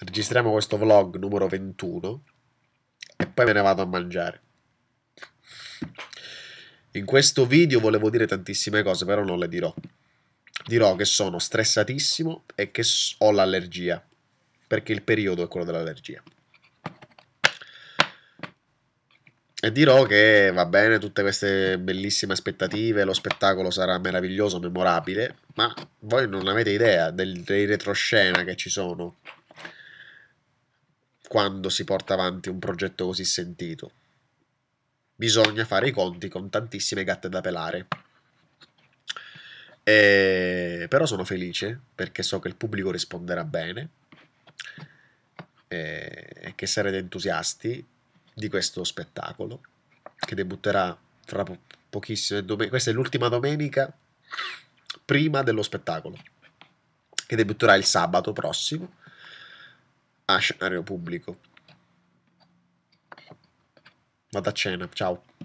registriamo questo vlog numero 21 e poi me ne vado a mangiare. In questo video volevo dire tantissime cose, però non le dirò. Dirò che sono stressatissimo e che ho l'allergia, perché il periodo è quello dell'allergia. E dirò che va bene tutte queste bellissime aspettative, lo spettacolo sarà meraviglioso, memorabile, ma voi non avete idea del, dei retroscena che ci sono quando si porta avanti un progetto così sentito. Bisogna fare i conti con tantissime gatte da pelare. E... Però sono felice perché so che il pubblico risponderà bene e che sarete entusiasti di questo spettacolo che debutterà tra po pochissime domeniche. Questa è l'ultima domenica prima dello spettacolo che debutterà il sabato prossimo a scenario pubblico. Vado a cena, ciao.